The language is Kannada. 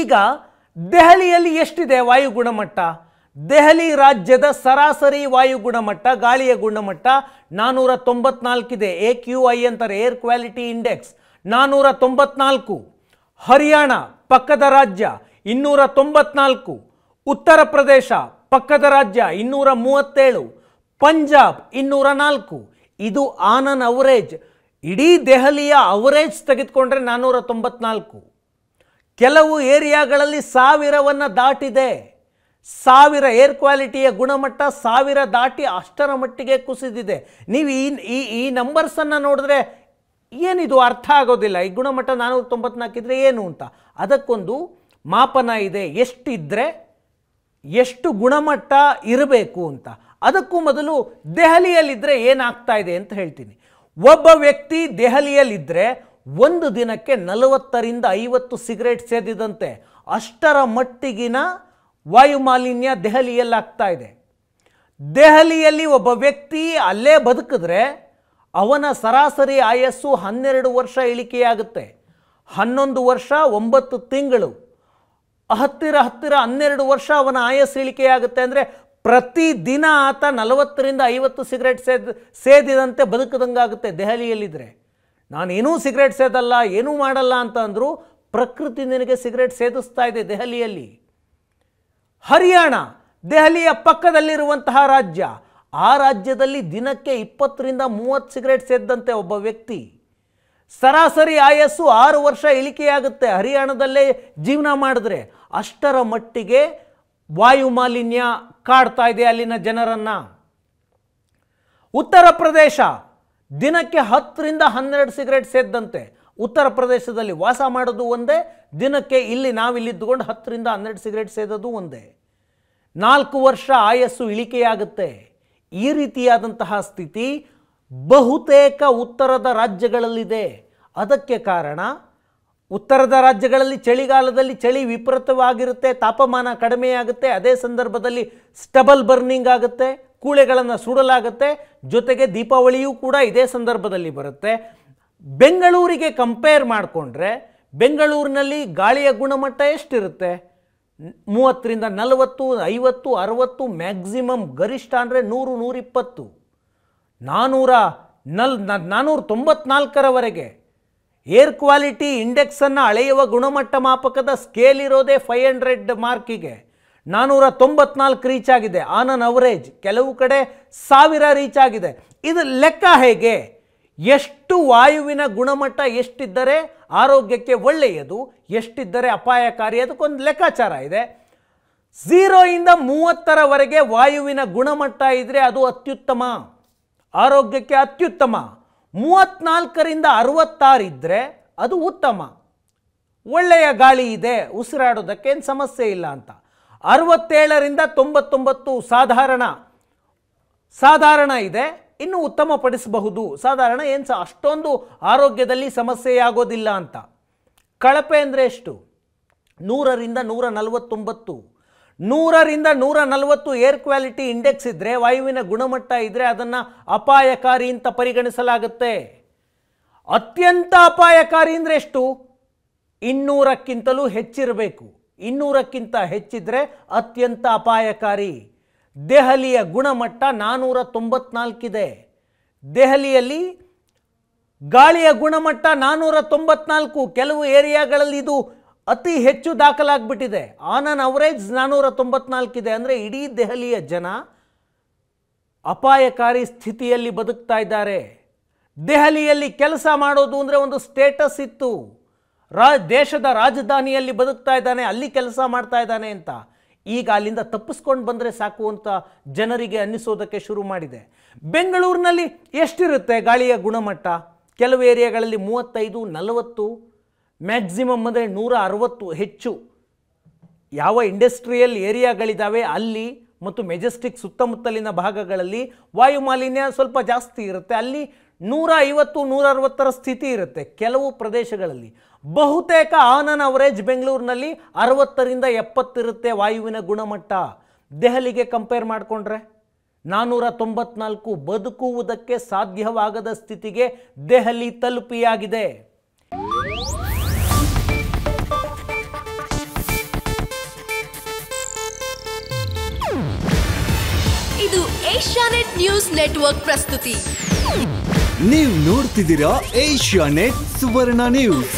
ಈಗ ದೆಹಲಿಯಲ್ಲಿ ಎಷ್ಟಿದೆ ವಾಯು ಗುಣಮಟ್ಟ ದೆಹಲಿ ರಾಜ್ಯದ ಸರಾಸರಿ ವಾಯು ಗುಣಮಟ್ಟ ಗಾಳಿಯ ಗುಣಮಟ್ಟ ನಾನ್ನೂರ ತೊಂಬತ್ನಾಲ್ಕಿದೆ ಎ ಕ್ಯೂ ಐ ಅಂತಾರೆ ಏರ್ ಕ್ವಾಲಿಟಿ ಇಂಡೆಕ್ಸ್ ನಾನ್ನೂರ ತೊಂಬತ್ನಾಲ್ಕು ಹರಿಯಾಣ ಪಕ್ಕದ ರಾಜ್ಯ ಇನ್ನೂರ ತೊಂಬತ್ನಾಲ್ಕು ಉತ್ತರ ಪ್ರದೇಶ ಪಕ್ಕದ ರಾಜ್ಯ ಇನ್ನೂರ ಮೂವತ್ತೇಳು ಪಂಜಾಬ್ ಇನ್ನೂರ ನಾಲ್ಕು ಇದು ಆನ್ ಅವರೇಜ್ ಇಡೀ ದೆಹಲಿಯ ಅವರೇಜ್ ತೆಗೆದುಕೊಂಡ್ರೆ ನಾನ್ನೂರ ತೊಂಬತ್ನಾಲ್ಕು ಕೆಲವು ಏರಿಯಾಗಳಲ್ಲಿ ಸಾವಿರವನ್ನು ದಾಟಿದೆ ಸಾವಿರ ಏರ್ ಕ್ವಾಲಿಟಿಯ ಗುಣಮಟ್ಟ ಸಾವಿರ ದಾಟಿ ಅಷ್ಟರ ಮಟ್ಟಿಗೆ ಕುಸಿದಿದೆ ನೀವು ಈ ಈ ನಂಬರ್ಸನ್ನು ನೋಡಿದ್ರೆ ಏನಿದು ಅರ್ಥ ಆಗೋದಿಲ್ಲ ಈ ಗುಣಮಟ್ಟ ನಾನ್ನೂರ ತೊಂಬತ್ನಾಲ್ಕಿದ್ರೆ ಏನು ಅಂತ ಅದಕ್ಕೊಂದು ಮಾಪನ ಇದೆ ಎಷ್ಟಿದ್ದರೆ ಎಷ್ಟು ಗುಣಮಟ್ಟ ಇರಬೇಕು ಅಂತ ಅದಕ್ಕೂ ಮೊದಲು ದೆಹಲಿಯಲ್ಲಿದ್ದರೆ ಏನಾಗ್ತಾ ಇದೆ ಅಂತ ಹೇಳ್ತೀನಿ ಒಬ್ಬ ವ್ಯಕ್ತಿ ದೆಹಲಿಯಲ್ಲಿದ್ದರೆ ಒಂದು ದಿನಕ್ಕೆ ನಲವತ್ತರಿಂದ ಐವತ್ತು ಸಿಗರೇಟ್ ಸೇದಿದಂತೆ ಅಷ್ಟರ ಮಟ್ಟಿಗಿನ ವಾಯುಮಾಲಿನ್ಯ ದೆಹಲಿಯಲ್ಲಾಗ್ತಾ ಇದೆ ದೆಹಲಿಯಲ್ಲಿ ಒಬ್ಬ ವ್ಯಕ್ತಿ ಅಲ್ಲೇ ಬದುಕಿದ್ರೆ ಅವನ ಸರಾಸರಿ ಆಯಸ್ಸು ಹನ್ನೆರಡು ವರ್ಷ ಇಳಿಕೆಯಾಗುತ್ತೆ ಹನ್ನೊಂದು ವರ್ಷ ಒಂಬತ್ತು ತಿಂಗಳು ಹತ್ತಿರ ಹತ್ತಿರ ಹನ್ನೆರಡು ವರ್ಷ ಅವನ ಆಯಸ್ಸು ಇಳಿಕೆಯಾಗುತ್ತೆ ಅಂದರೆ ಪ್ರತಿದಿನ ಆತ ನಲವತ್ತರಿಂದ ಐವತ್ತು ಸಿಗರೇಟ್ ಸೇದ್ ಸೇದಿದಂತೆ ಬದುಕದಂಗಾಗುತ್ತೆ ದೆಹಲಿಯಲ್ಲಿದ್ದರೆ ನಾನೇನೂ ಸಿಗರೇಟ್ ಸೇದಲ್ಲ ಏನೂ ಮಾಡಲ್ಲ ಅಂತ ಅಂದರೂ ಪ್ರಕೃತಿ ನಿನಗೆ ಸಿಗರೇಟ್ ಸೇದಿಸ್ತಾ ಇದೆ ದೆಹಲಿಯಲ್ಲಿ ಹರಿಯಾಣ ದೆಹಲಿಯ ಪಕ್ಕದಲ್ಲಿರುವಂತಹ ರಾಜ್ಯ ಆ ರಾಜ್ಯದಲ್ಲಿ ದಿನಕ್ಕೆ ಇಪ್ಪತ್ತರಿಂದ ಮೂವತ್ತು ಸಿಗರೇಟ್ ಸೇದ್ದಂತೆ ಒಬ್ಬ ವ್ಯಕ್ತಿ ಸರಾಸರಿ ಆಯಸ್ಸು ಆರು ವರ್ಷ ಇಳಿಕೆಯಾಗುತ್ತೆ ಹರಿಯಾಣದಲ್ಲೇ ಜೀವನ ಮಾಡಿದ್ರೆ ಅಷ್ಟರ ಮಟ್ಟಿಗೆ ವಾಯು ಮಾಲಿನ್ಯ ಕಾಡ್ತಾ ಇದೆ ಅಲ್ಲಿನ ಜನರನ್ನು ಉತ್ತರ ಪ್ರದೇಶ ದಿನಕ್ಕೆ ಹತ್ತರಿಂದ ಹನ್ನೆರಡು ಸಿಗರೇಟ್ ಸೇದ್ದಂತೆ ಉತ್ತರ ಪ್ರದೇಶದಲ್ಲಿ ವಾಸ ಮಾಡೋದು ಒಂದೇ ದಿನಕ್ಕೆ ಇಲ್ಲಿ ನಾವಿಲ್ಲಿದ್ದುಕೊಂಡು ಹತ್ತರಿಂದ ಹನ್ನೆರಡು ಸಿಗರೇಟ್ ಸೇದೋದು ಒಂದೇ ನಾಲ್ಕು ವರ್ಷ ಆಯಸ್ಸು ಇಳಿಕೆಯಾಗುತ್ತೆ ಈ ರೀತಿಯಾದಂತಹ ಸ್ಥಿತಿ ಬಹುತೇಕ ಉತ್ತರದ ರಾಜ್ಯಗಳಲ್ಲಿದೆ ಅದಕ್ಕೆ ಕಾರಣ ಉತ್ತರದ ರಾಜ್ಯಗಳಲ್ಲಿ ಚಳಿಗಾಲದಲ್ಲಿ ಚಳಿ ವಿಪರೀತವಾಗಿರುತ್ತೆ ತಾಪಮಾನ ಕಡಿಮೆಯಾಗುತ್ತೆ ಅದೇ ಸಂದರ್ಭದಲ್ಲಿ ಸ್ಟಬಲ್ ಬರ್ನಿಂಗ್ ಆಗುತ್ತೆ ಕೂಳೆಗಳನ್ನು ಸುಡಲಾಗುತ್ತೆ ಜೊತೆಗೆ ದೀಪಾವಳಿಯೂ ಕೂಡ ಇದೇ ಸಂದರ್ಭದಲ್ಲಿ ಬರುತ್ತೆ ಬೆಂಗಳೂರಿಗೆ ಕಂಪೇರ್ ಮಾಡಿಕೊಂಡ್ರೆ ಬೆಂಗಳೂರಿನಲ್ಲಿ ಗಾಳಿಯ ಗುಣಮಟ್ಟ ಎಷ್ಟಿರುತ್ತೆ ಮೂವತ್ತರಿಂದ ನಲವತ್ತು ಐವತ್ತು ಅರವತ್ತು ಮ್ಯಾಕ್ಸಿಮಮ್ ಗರಿಷ್ಠ ಅಂದರೆ ನೂರು ನೂರಿಪ್ಪತ್ತು ನಾನ್ನೂರ ನಲ್ ನಾನ್ನೂರ ತೊಂಬತ್ನಾಲ್ಕರವರೆಗೆ ಏರ್ ಕ್ವಾಲಿಟಿ ಇಂಡೆಕ್ಸನ್ನು ಅಳೆಯುವ ಗುಣಮಟ್ಟ ಮಾಪಕದ ಸ್ಕೇಲ್ ಇರೋದೇ ಫೈವ್ ಹಂಡ್ರೆಡ್ ಮಾರ್ಕಿಗೆ ನಾನ್ನೂರ ತೊಂಬತ್ನಾಲ್ಕು ರೀಚ್ ಆಗಿದೆ ಆನ್ ಅನ್ ಅವರೇಜ್ ಕೆಲವು ಕಡೆ ಸಾವಿರ ರೀಚ್ ಆಗಿದೆ ಇದು ಲೆಕ್ಕ ಹೇಗೆ ಎಷ್ಟು ವಾಯುವಿನ ಗುಣಮಟ್ಟ ಎಷ್ಟಿದ್ದರೆ ಆರೋಗ್ಯಕ್ಕೆ ಒಳ್ಳೆಯದು ಎಷ್ಟಿದ್ದರೆ ಅಪಾಯಕಾರಿ ಅದಕ್ಕೊಂದು ಲೆಕ್ಕಾಚಾರ ಇದೆ ಝೀರೋಯಿಂದ ಮೂವತ್ತರವರೆಗೆ ವಾಯುವಿನ ಗುಣಮಟ್ಟ ಇದ್ದರೆ ಅದು ಅತ್ಯುತ್ತಮ ಆರೋಗ್ಯಕ್ಕೆ ಅತ್ಯುತ್ತಮ ಮೂವತ್ತ್ನಾಲ್ಕರಿಂದ ಅರವತ್ತಾರು ಇದ್ದರೆ ಅದು ಉತ್ತಮ ಒಳ್ಳೆಯ ಗಾಳಿ ಇದೆ ಉಸಿರಾಡೋದಕ್ಕೇನು ಸಮಸ್ಯೆ ಇಲ್ಲ ಅಂತ ಅರವತ್ತೇಳರಿಂದ ತೊಂಬತ್ತೊಂಬತ್ತು ಸಾಧಾರಣ ಸಾಧಾರಣ ಇದೆ ಇನ್ನು ಉತ್ತಮಪಡಿಸಬಹುದು ಸಾಧಾರಣ ಏನು ಸಹ ಅಷ್ಟೊಂದು ಆರೋಗ್ಯದಲ್ಲಿ ಸಮಸ್ಯೆಯಾಗೋದಿಲ್ಲ ಅಂತ ಕಳಪೆ ಅಂದರೆ ಎಷ್ಟು ನೂರರಿಂದ ನೂರ ನಲವತ್ತೊಂಬತ್ತು ನೂರರಿಂದ ನೂರ ನಲವತ್ತು ಏರ್ ಕ್ವಾಲಿಟಿ ಇಂಡೆಕ್ಸ್ ಇದ್ದರೆ ವಾಯುವಿನ ಗುಣಮಟ್ಟ ಇದ್ದರೆ ಅದನ್ನು ಅಪಾಯಕಾರಿ ಅಂತ ಪರಿಗಣಿಸಲಾಗುತ್ತೆ ಅತ್ಯಂತ ಅಪಾಯಕಾರಿ ಅಂದರೆ ಎಷ್ಟು ಇನ್ನೂರಕ್ಕಿಂತಲೂ ಹೆಚ್ಚಿರಬೇಕು ಇನ್ನೂರಕ್ಕಿಂತ ಹೆಚ್ಚಿದ್ರೆ ಅತ್ಯಂತ ಅಪಾಯಕಾರಿ ದೆಹಲಿಯ ಗುಣಮಟ್ಟ ನಾನ್ನೂರ ತೊಂಬತ್ನಾಲ್ಕಿದೆ ದೆಹಲಿಯಲ್ಲಿ ಗಾಳಿಯ ಗುಣಮಟ್ಟ ನಾನ್ನೂರ ತೊಂಬತ್ನಾಲ್ಕು ಕೆಲವು ಏರಿಯಾಗಳಲ್ಲಿ ಇದು ಅತಿ ಹೆಚ್ಚು ದಾಖಲಾಗ್ಬಿಟ್ಟಿದೆ ಆನ್ ಅನ್ ಅವರೇಜ್ ನಾನ್ನೂರ ತೊಂಬತ್ನಾಲ್ಕಿದೆ ಅಂದರೆ ಇಡೀ ದೆಹಲಿಯ ಜನ ಅಪಾಯಕಾರಿ ಸ್ಥಿತಿಯಲ್ಲಿ ಬದುಕ್ತಾ ಇದ್ದಾರೆ ದೆಹಲಿಯಲ್ಲಿ ಕೆಲಸ ಮಾಡೋದು ಅಂದರೆ ಒಂದು ಸ್ಟೇಟಸ್ ಇತ್ತು ರಾ ದೇಶದ ರಾಜಧಾನಿಯಲ್ಲಿ ಬದುಕ್ತಾ ಇದ್ದಾನೆ ಅಲ್ಲಿ ಕೆಲಸ ಮಾಡ್ತಾ ಇದ್ದಾನೆ ಅಂತ ಈಗ ಅಲ್ಲಿಂದ ತಪ್ಪಿಸ್ಕೊಂಡು ಬಂದರೆ ಸಾಕು ಅಂತ ಜನರಿಗೆ ಅನ್ನಿಸೋದಕ್ಕೆ ಶುರು ಮಾಡಿದೆ ಬೆಂಗಳೂರಿನಲ್ಲಿ ಎಷ್ಟಿರುತ್ತೆ ಗಾಳಿಯ ಗುಣಮಟ್ಟ ಕೆಲವು ಏರಿಯಾಗಳಲ್ಲಿ ಮೂವತ್ತೈದು ನಲವತ್ತು ಮ್ಯಾಕ್ಸಿಮಮ್ ಅಂದರೆ ನೂರ ಅರವತ್ತು ಹೆಚ್ಚು ಯಾವ ಇಂಡಸ್ಟ್ರಿಯಲ್ ಏರಿಯಾಗಳಿದ್ದಾವೆ ಅಲ್ಲಿ ಮತ್ತು ಮೆಜೆಸ್ಟಿಕ್ ಸುತ್ತಮುತ್ತಲಿನ ಭಾಗಗಳಲ್ಲಿ ವಾಯುಮಾಲಿನ್ಯ ಮಾಲಿನ್ಯ ಸ್ವಲ್ಪ ಜಾಸ್ತಿ ಇರುತ್ತೆ ಅಲ್ಲಿ ನೂರ ಐವತ್ತು ನೂರ ಅರವತ್ತರ ಸ್ಥಿತಿ ಇರುತ್ತೆ ಕೆಲವು ಪ್ರದೇಶಗಳಲ್ಲಿ ಬಹುತೇಕ ಆನನ್ ಅವರೇಜ್ ಬೆಂಗಳೂರಿನಲ್ಲಿ ಅರವತ್ತರಿಂದ ಎಪ್ಪತ್ತಿರುತ್ತೆ ವಾಯುವಿನ ಗುಣಮಟ್ಟ ದೆಹಲಿಗೆ ಕಂಪೇರ್ ಮಾಡಿಕೊಂಡ್ರೆ ನಾನ್ನೂರ ತೊಂಬತ್ನಾಲ್ಕು ಬದುಕುವುದಕ್ಕೆ ಸಾಧ್ಯವಾಗದ ಸ್ಥಿತಿಗೆ ದೆಹಲಿ ತಲುಪಿಯಾಗಿದೆ ಇದು ಏಷ್ಯಾನೆಟ್ ನ್ಯೂಸ್ ನೆಟ್ವರ್ಕ್ ಪ್ರಸ್ತುತಿ ನೀವು ನೋಡ್ತಿದ್ದೀರಾ ಏಷ್ಯಾನೆಟ್ ಸುವರ್ಣ ನ್ಯೂಸ್